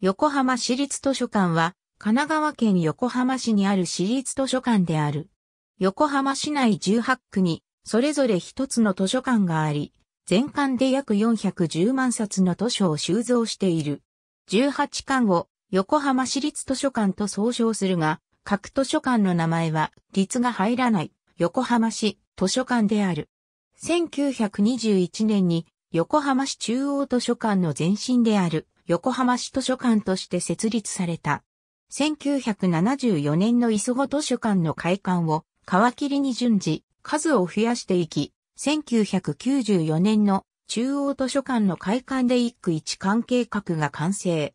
横浜市立図書館は、神奈川県横浜市にある市立図書館である。横浜市内18区に、それぞれ一つの図書館があり、全館で約410万冊の図書を収蔵している。18館を横浜市立図書館と総称するが、各図書館の名前は、立が入らない横浜市図書館である。1921年に横浜市中央図書館の前身である横浜市図書館として設立された。1974年の磯子図書館の開館を皮切りに順次、数を増やしていき、1994年の中央図書館の開館で一区一館計画が完成。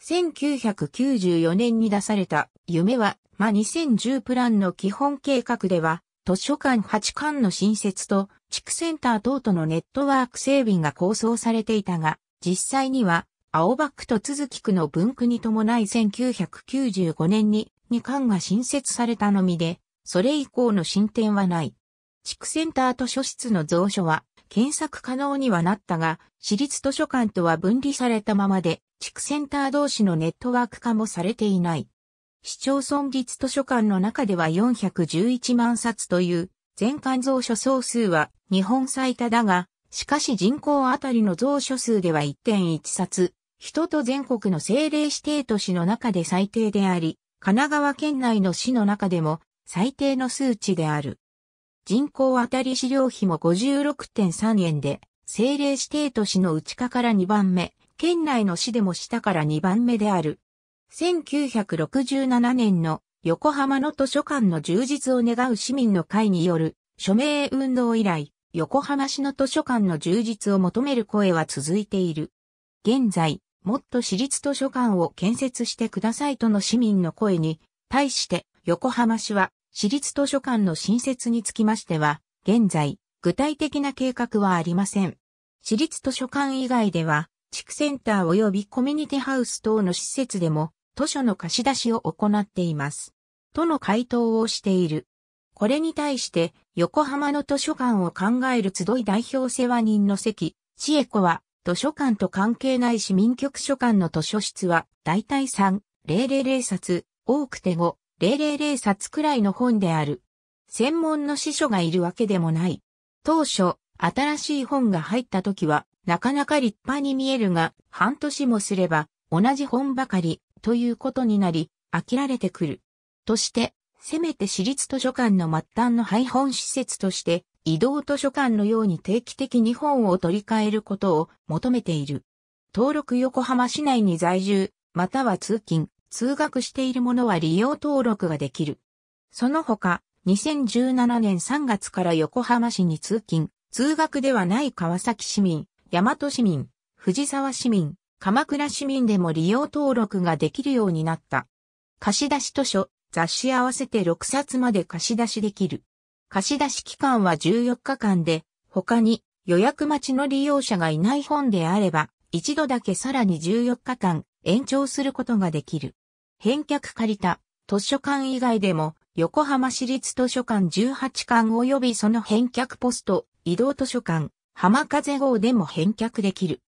1994年に出された夢は、まあ、2010プランの基本計画では、図書館8館の新設と地区センター等とのネットワーク整備が構想されていたが、実際には青葉区と続筑区の分区に伴い1995年に2巻が新設されたのみで、それ以降の進展はない。地区センター図書室の蔵書は検索可能にはなったが、私立図書館とは分離されたままで、地区センター同士のネットワーク化もされていない。市町村立図書館の中では411万冊という、全館蔵書総数は日本最多だが、しかし人口あたりの蔵書数では1.1冊人と全国の政令指定都市の中で最低であり、神奈川県内の市の中でも最低の数値である。人口当たり資料費も56.3円で、政令指定都市の内下から2番目、県内の市でも下から2番目である。1967年の横浜の図書館の充実を願う市民の会による署名運動以来、横浜市の図書館の充実を求める声は続いている。現在、もっと私立図書館を建設してくださいとの市民の声に、対して横浜市は私立図書館の新設につきましては、現在、具体的な計画はありません。私立図書館以外では、地区センター及びコミュニティハウス等の施設でも、図書の貸し出しを行っています。との回答をしている。これに対して、横浜の図書館を考える集い代表世話人の関、千恵子は、図書館と関係ない市民局書館の図書室は、大体3、000冊、多くて5、000冊くらいの本である。専門の司書がいるわけでもない。当初、新しい本が入った時は、なかなか立派に見えるが、半年もすれば、同じ本ばかり、ということになり、飽きられてくる。として、せめて私立図書館の末端の廃本施設として、移動図書館のように定期的に本を取り替えることを求めている。登録横浜市内に在住、または通勤、通学している者は利用登録ができる。その他、2017年3月から横浜市に通勤、通学ではない川崎市民、大和市民、藤沢市民、鎌倉市民でも利用登録ができるようになった。貸し出し図書、雑誌合わせて6冊まで貸し出しできる。貸出期間は14日間で、他に予約待ちの利用者がいない本であれば、一度だけさらに14日間延長することができる。返却借りた図書館以外でも、横浜市立図書館18館及びその返却ポスト、移動図書館、浜風号でも返却できる。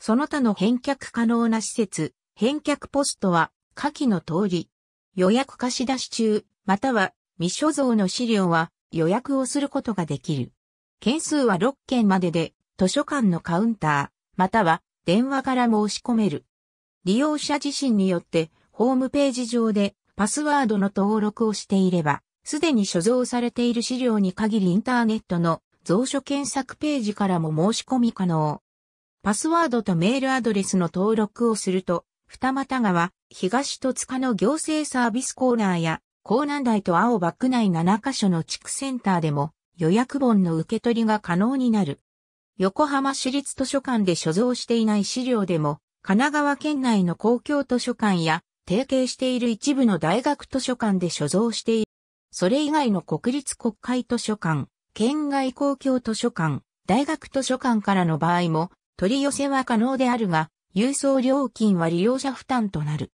その他の返却可能な施設、返却ポストは、下記の通り、予約貸し出し中、または未所蔵の資料は予約をすることができる。件数は6件までで、図書館のカウンター、または電話から申し込める。利用者自身によってホームページ上でパスワードの登録をしていれば、すでに所蔵されている資料に限りインターネットの蔵書検索ページからも申し込み可能。パスワードとメールアドレスの登録をすると、二股川、東戸塚の行政サービスコーナーや港南台と青葉内7カ所の地区センターでも予約本の受け取りが可能になる。横浜市立図書館で所蔵していない資料でも、神奈川県内の公共図書館や、提携している一部の大学図書館で所蔵している。それ以外の国立国会図書館、県外公共図書館、大学図書館からの場合も、取り寄せは可能であるが、郵送料金は利用者負担となる。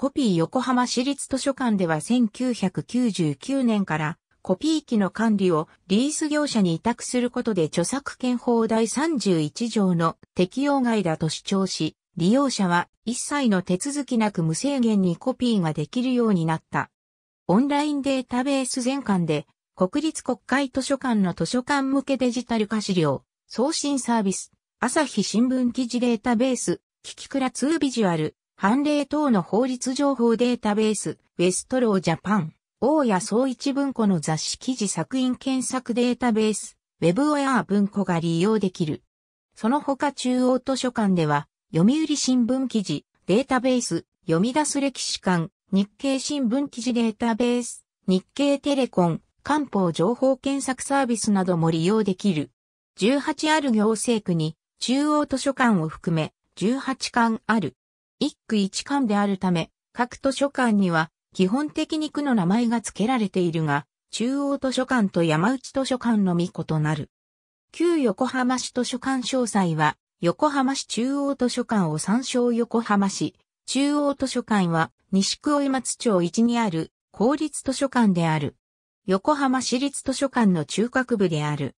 コピー横浜市立図書館では1999年からコピー機の管理をリース業者に委託することで著作権法第31条の適用外だと主張し、利用者は一切の手続きなく無制限にコピーができるようになった。オンラインデータベース全館で国立国会図書館の図書館向けデジタル化資料、送信サービス、朝日新聞記事データベース、キキクラ2ビジュアル、判例等の法律情報データベース、ウェストロージャパン、大谷総一文庫の雑誌記事作品検索データベース、ウェブオヤー文庫が利用できる。その他中央図書館では、読売新聞記事、データベース、読み出す歴史館、日経新聞記事データベース、日経テレコン、官報情報検索サービスなども利用できる。18ある行政区に中央図書館を含め18館ある。一区一館であるため、各図書館には基本的に区の名前が付けられているが、中央図書館と山内図書館のみ異なる。旧横浜市図書館詳細は、横浜市中央図書館を参照横浜市中央図書館は西区追松町1にある公立図書館である。横浜市立図書館の中核部である。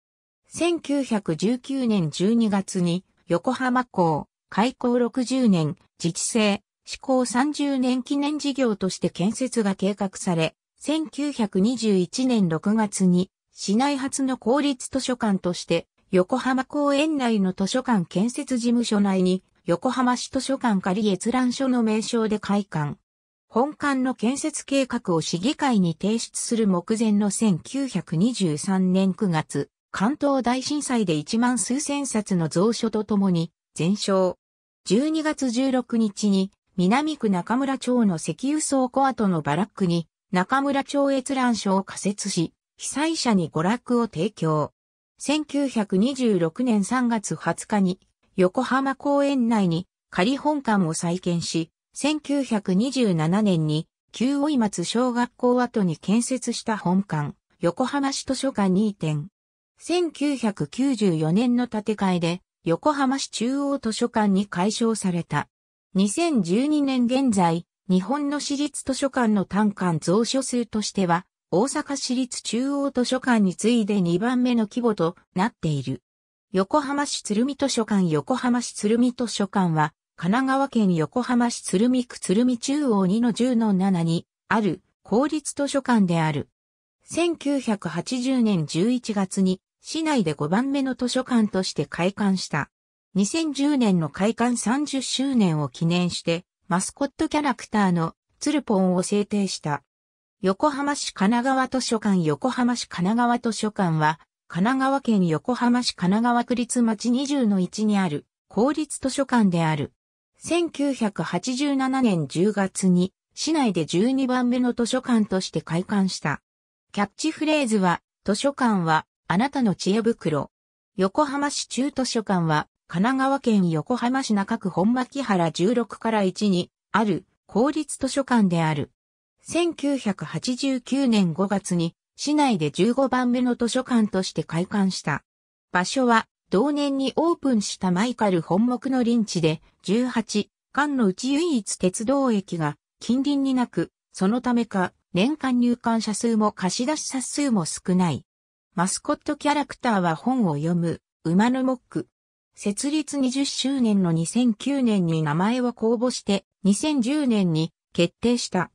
1919年12月に横浜港開校60年、自治制、施行30年記念事業として建設が計画され、1921年6月に市内初の公立図書館として横浜公園内の図書館建設事務所内に横浜市図書館仮閲覧所の名称で開館。本館の建設計画を市議会に提出する目前の1923年9月、関東大震災で1万数千冊の蔵書とともに全焼、12月16日に南区中村町の石油倉庫跡のバラックに中村町閲覧所を仮設し、被災者に娯楽を提供。1926年3月20日に横浜公園内に仮本館を再建し、1927年に旧追松小学校跡に建設した本館、横浜市図書館2点。1994年の建て替えで横浜市中央図書館に改称された。2012年現在、日本の私立図書館の単館蔵書数としては、大阪市立中央図書館に次いで2番目の規模となっている。横浜市鶴見図書館横浜市鶴見図書館は、神奈川県横浜市鶴見区鶴見中央2の10の7にある公立図書館である。1980年11月に市内で5番目の図書館として開館した。2010年の開館30周年を記念して、マスコットキャラクターのツルポンを制定した。横浜市神奈川図書館横浜市神奈川図書館は、神奈川県横浜市神奈川区立町20の1にある公立図書館である。1987年10月に市内で12番目の図書館として開館した。キャッチフレーズは、図書館はあなたの知恵袋。横浜市中図書館は、神奈川県横浜市中区本牧原16から1に、ある、公立図書館である。1989年5月に、市内で15番目の図書館として開館した。場所は、同年にオープンしたマイカル本木の林地で、18、館のうち唯一鉄道駅が近隣になく、そのためか、年間入館者数も貸し出し者数も少ない。マスコットキャラクターは本を読む、馬のモック。設立20周年の2009年に名前を公募して、2010年に決定した。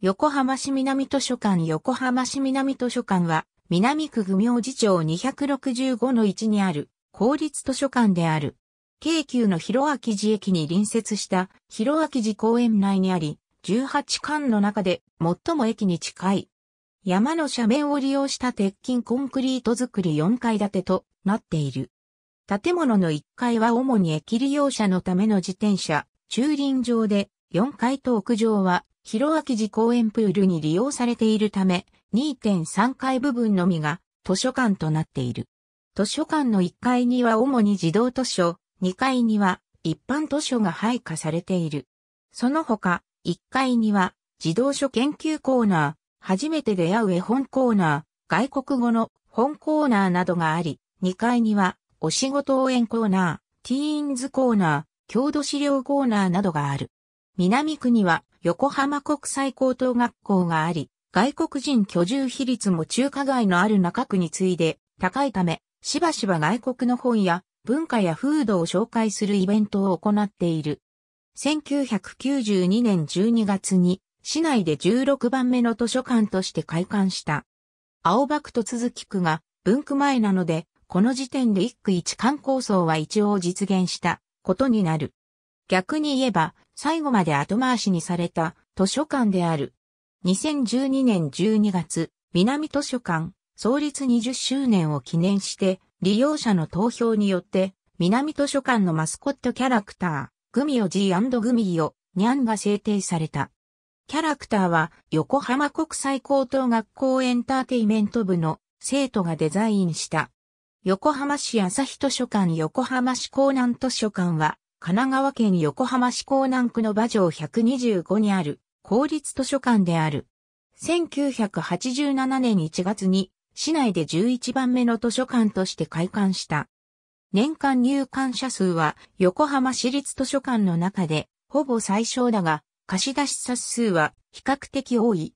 横浜市南図書館横浜市南図書館は、南区愚明寺町265の1にある、公立図書館である。京急の広明寺駅に隣接した広明寺公園内にあり、18館の中で最も駅に近い山の斜面を利用した鉄筋コンクリート作り4階建てとなっている。建物の1階は主に駅利用者のための自転車、駐輪場で、4階と屋上は、広明寺公園プールに利用されているため、2.3階部分のみが図書館となっている。図書館の1階には主に児童図書、2階には一般図書が配下されている。その他、1階には児童書研究コーナー、初めて出会う絵本コーナー、外国語の本コーナーなどがあり、2階にはお仕事応援コーナー、ティーンズコーナー、郷土資料コーナーなどがある。南区には横浜国際高等学校があり、外国人居住比率も中華街のある中区に次いで高いため、しばしば外国の本や文化や風土を紹介するイベントを行っている。1992年12月に市内で16番目の図書館として開館した。青葉区と続き区が文区前なので、この時点で一区一館構想は一応実現したことになる。逆に言えば、最後まで後回しにされた図書館である。2012年12月、南図書館創立20周年を記念して、利用者の投票によって、南図書館のマスコットキャラクター、グミオ G& グミオ、ニャンが制定された。キャラクターは横浜国際高等学校エンターテイメント部の生徒がデザインした。横浜市朝日図書館横浜市港南図書館は神奈川県横浜市港南区の馬城125にある公立図書館である。1987年1月に市内で11番目の図書館として開館した。年間入館者数は横浜市立図書館の中でほぼ最小だが貸し出し冊数は比較的多い。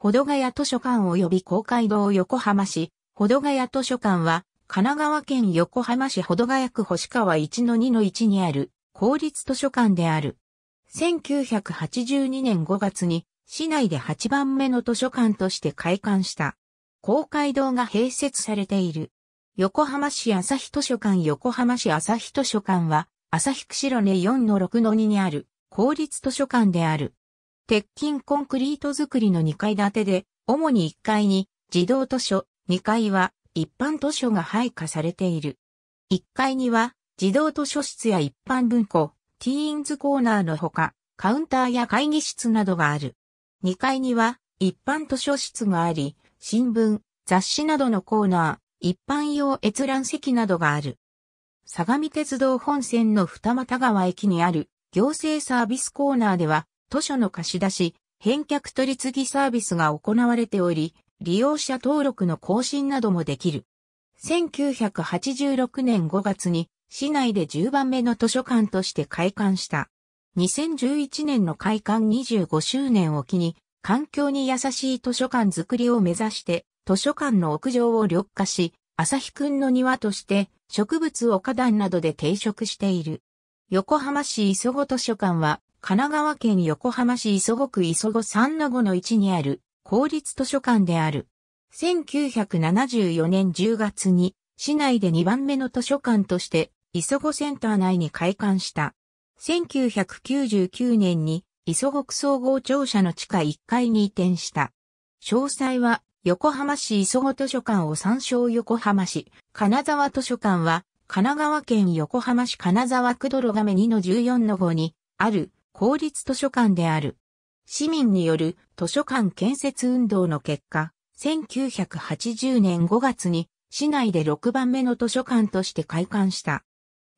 保土ヶ谷図書館及び公会堂横浜市、保土ヶ谷図書館は、神奈川県横浜市保土ヶ谷区星川1-2-1にある公立図書館である。1982年5月に市内で8番目の図書館として開館した。公会堂が併設されている。横浜市朝日図書館横浜市朝日図書館は、朝日釧路根4-6-2にある公立図書館である。鉄筋コンクリート造りの2階建てで、主に1階に児童図書、2階は一般図書が配下されている。1階には児童図書室や一般文庫、ティーンズコーナーのほか、カウンターや会議室などがある。2階には一般図書室があり、新聞、雑誌などのコーナー、一般用閲覧席などがある。相模鉄道本線の二俣川駅にある行政サービスコーナーでは、図書の貸し出し、返却取り次ぎサービスが行われており、利用者登録の更新などもできる。1986年5月に市内で10番目の図書館として開館した。2011年の開館25周年を機に、環境に優しい図書館づくりを目指して、図書館の屋上を緑化し、朝日くんの庭として植物を花壇などで定食している。横浜市磯子図書館は、神奈川県横浜市磯子区磯子3の5の置にある公立図書館である。1974年10月に市内で2番目の図書館として磯子センター内に開館した。1999年に磯子区総合庁舎の地下1階に移転した。詳細は横浜市磯子図書館を参照横浜市金沢図書館は神奈川県横浜市金沢区泥亀2の14の5にある公立図書館である。市民による図書館建設運動の結果、1980年5月に市内で6番目の図書館として開館した。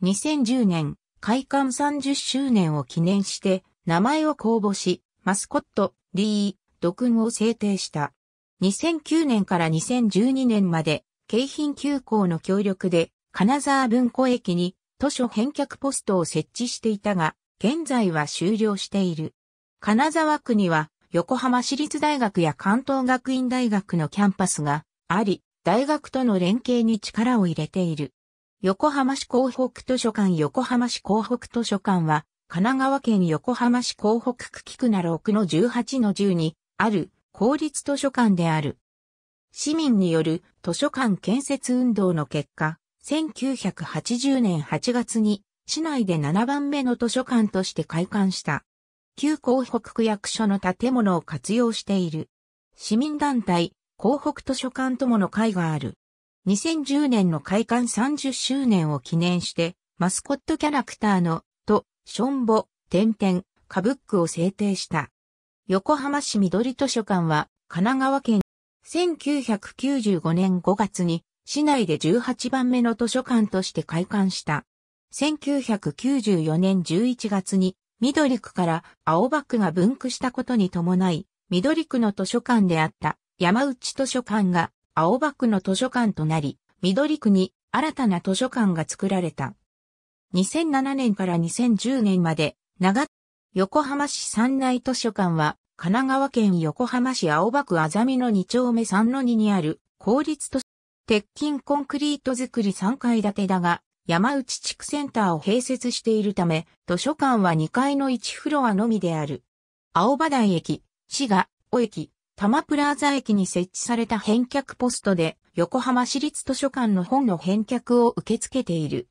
2010年、開館30周年を記念して、名前を公募し、マスコット、リー、ドンを制定した。2009年から2012年まで、京浜急行の協力で、金沢文庫駅に図書返却ポストを設置していたが、現在は終了している。金沢区には横浜市立大学や関東学院大学のキャンパスがあり、大学との連携に力を入れている。横浜市港北図書館横浜市港北図書館は、神奈川県横浜市港北区菊ら6の18の10にある公立図書館である。市民による図書館建設運動の結果、1980年8月に市内で7番目の図書館として開館した。旧港北区役所の建物を活用している。市民団体、港北図書館友の会がある。2010年の開館30周年を記念して、マスコットキャラクターの、と、ションボ、点々、かブックを制定した。横浜市緑図書館は、神奈川県、1995年5月に市内で18番目の図書館として開館した。1994年11月に、緑区から青葉区が分区したことに伴い、緑区の図書館であった山内図書館が青葉区の図書館となり、緑区に新たな図書館が作られた。2007年から2010年まで、長、横浜市三内図書館は、神奈川県横浜市青葉区あざみの2丁目3の2にある公立図書館鉄筋コンクリート造り3階建てだが、山内地区センターを併設しているため、図書館は2階の1フロアのみである。青葉台駅、滋賀、尾駅、多摩プラザ駅に設置された返却ポストで、横浜市立図書館の本の返却を受け付けている。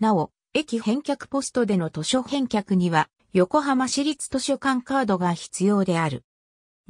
なお、駅返却ポストでの図書返却には、横浜市立図書館カードが必要である。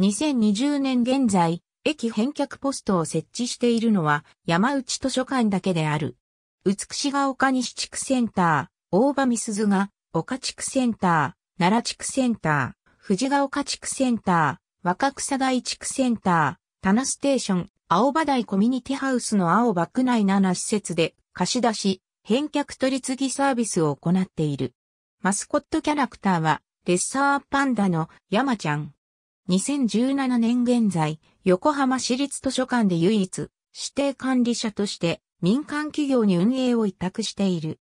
2020年現在、駅返却ポストを設置しているのは山内図書館だけである。美しが丘西地区センター、大場みすずが丘地区センター、奈良地区センター、藤が丘地区センター、若草台地区センター、田名ステーション、青葉台コミュニティハウスの青葉区内7施設で貸し出し、返却取り次ぎサービスを行っている。マスコットキャラクターは、レッサーパンダの山ちゃん。2017年現在、横浜市立図書館で唯一、指定管理者として民間企業に運営を委託している。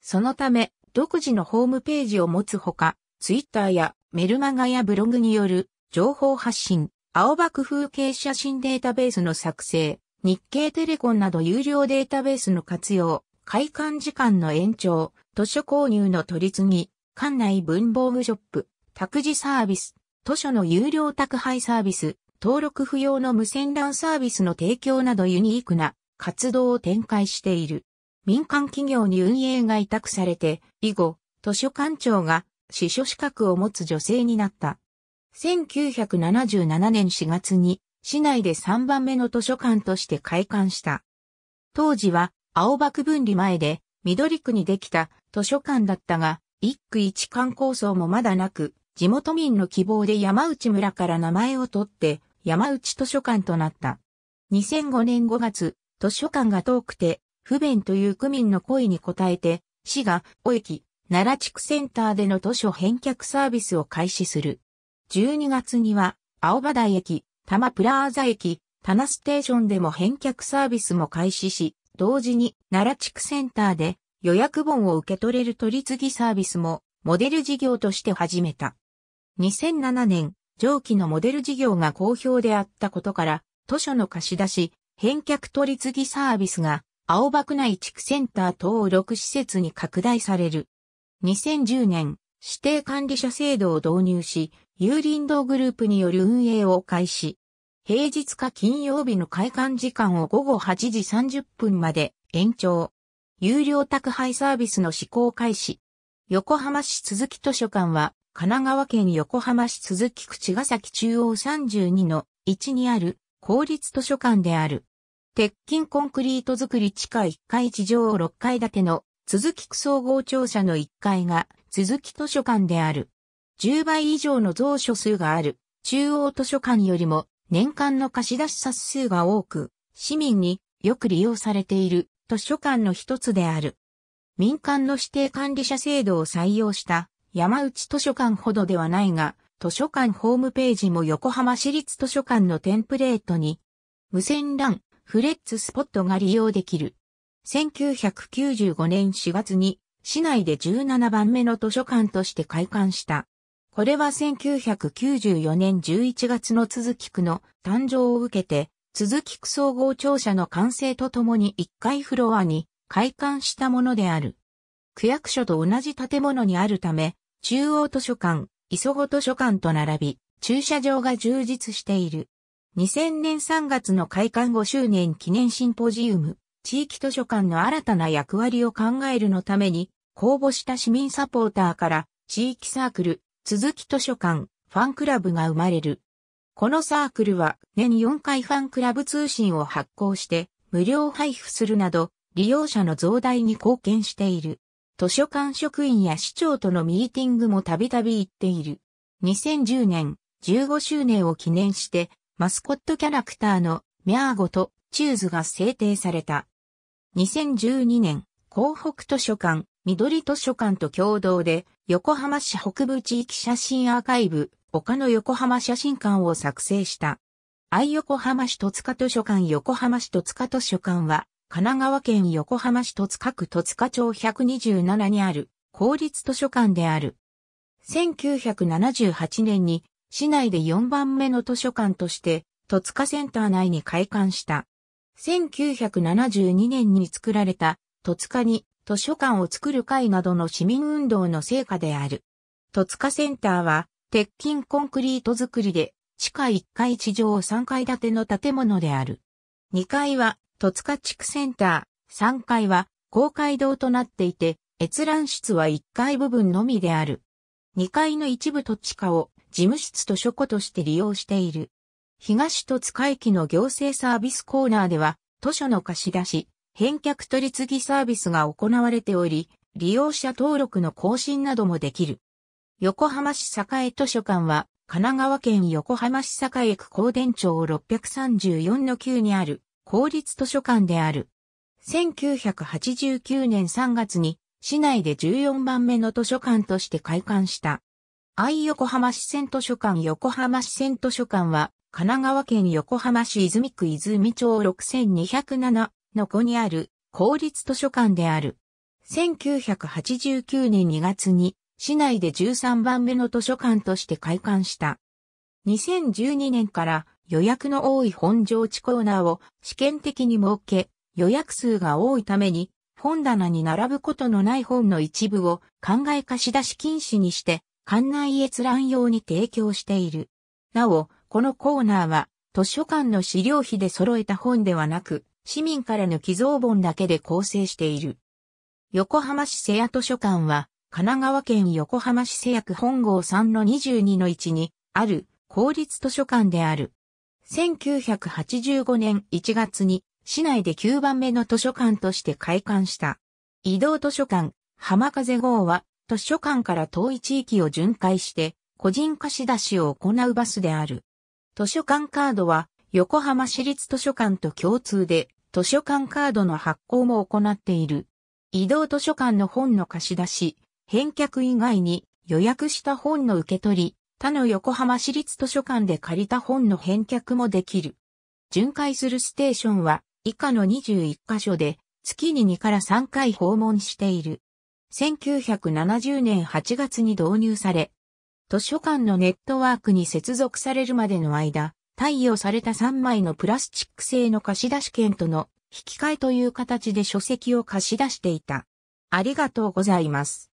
そのため、独自のホームページを持つほか、ツイッターやメルマガやブログによる情報発信、青葉区風景写真データベースの作成、日経テレコンなど有料データベースの活用、開館時間の延長、図書購入の取り次ぎ、館内文房具ショップ、託児サービス、図書の有料宅配サービス、登録不要の無線 LAN サービスの提供などユニークな活動を展開している。民間企業に運営が委託されて、以後、図書館長が司書資格を持つ女性になった。1977年4月に市内で3番目の図書館として開館した。当時は青葉区分離前で緑区にできた図書館だったが、一区一館構想もまだなく、地元民の希望で山内村から名前を取って山内図書館となった。2005年5月、図書館が遠くて、不便という区民の声に応えて、市が、尾駅、奈良地区センターでの図書返却サービスを開始する。12月には、青葉台駅、多摩プラーザ駅、多摩ステーションでも返却サービスも開始し、同時に奈良地区センターで予約本を受け取れる取り次ぎサービスもモデル事業として始めた。2007年、上記のモデル事業が好評であったことから、図書の貸し出し、返却取次サービスが、青葉区内地区センター等録施設に拡大される。2010年、指定管理者制度を導入し、有林道グループによる運営を開始。平日か金曜日の開館時間を午後8時30分まで延長。有料宅配サービスの施行開始。横浜市鈴木図書館は神奈川県横浜市鈴木区茅ヶ崎中央32の1にある公立図書館である。鉄筋コンクリート作り地下1階地上6階建ての鈴木区総合庁舎の1階が鈴木図書館である。10倍以上の蔵書数がある中央図書館よりも年間の貸し出し冊数が多く、市民によく利用されている図書館の一つである。民間の指定管理者制度を採用した山内図書館ほどではないが、図書館ホームページも横浜市立図書館のテンプレートに、無線 LAN、フレッツスポットが利用できる。1995年4月に、市内で17番目の図書館として開館した。これは1994年11月の続き区の誕生を受けて、続き区総合庁舎の完成とともに1階フロアに開館したものである。区役所と同じ建物にあるため、中央図書館、磯子図書館と並び、駐車場が充実している。2000年3月の開館5周年記念シンポジウム、地域図書館の新たな役割を考えるのために、公募した市民サポーターから、地域サークル、続き図書館、ファンクラブが生まれる。このサークルは年4回ファンクラブ通信を発行して無料配布するなど利用者の増大に貢献している。図書館職員や市長とのミーティングもたびたび行っている。2010年15周年を記念して、マスコットキャラクターのミャーゴとチューズが制定された。2012年、港北図書館、緑図書館と共同で、横浜市北部地域写真アーカイブ、丘の横浜写真館を作成した。愛横浜市戸塚図書館横浜市戸塚図書館は、神奈川県横浜市戸塚区戸塚町127にある公立図書館である。1978年に市内で4番目の図書館として戸塚センター内に開館した。1972年に作られた戸塚に図書館を作る会などの市民運動の成果である。戸塚センターは鉄筋コンクリート作りで地下1階地上3階建ての建物である。2階は戸塚地区センター、3階は公会堂となっていて、閲覧室は1階部分のみである。2階の一部土地下を事務室と書庫として利用している。東戸塚駅の行政サービスコーナーでは、図書の貸し出し、返却取り次ぎサービスが行われており、利用者登録の更新などもできる。横浜市栄図書館は、神奈川県横浜市栄区高田町634-9にある公立図書館である。1989年3月に市内で14番目の図書館として開館した。愛横浜市線図書館横浜市線図書館は神奈川県横浜市泉区泉町6207の子にある公立図書館である。1989年2月に市内で13番目の図書館として開館した。2012年から予約の多い本上地コーナーを試験的に設け、予約数が多いために、本棚に並ぶことのない本の一部を考え貸し出し禁止にして、館内閲覧用に提供している。なお、このコーナーは、図書館の資料費で揃えた本ではなく、市民からの寄贈本だけで構成している。横浜市瀬谷図書館は、神奈川県横浜市瀬谷区本郷3の22の1に、ある公立図書館である。1985年1月に市内で9番目の図書館として開館した。移動図書館、浜風号は図書館から遠い地域を巡回して個人貸し出しを行うバスである。図書館カードは横浜市立図書館と共通で図書館カードの発行も行っている。移動図書館の本の貸し出し、返却以外に予約した本の受け取り、他の横浜市立図書館で借りた本の返却もできる。巡回するステーションは以下の21カ所で月に2から3回訪問している。1970年8月に導入され、図書館のネットワークに接続されるまでの間、貸与された3枚のプラスチック製の貸し出し券との引き換えという形で書籍を貸し出していた。ありがとうございます。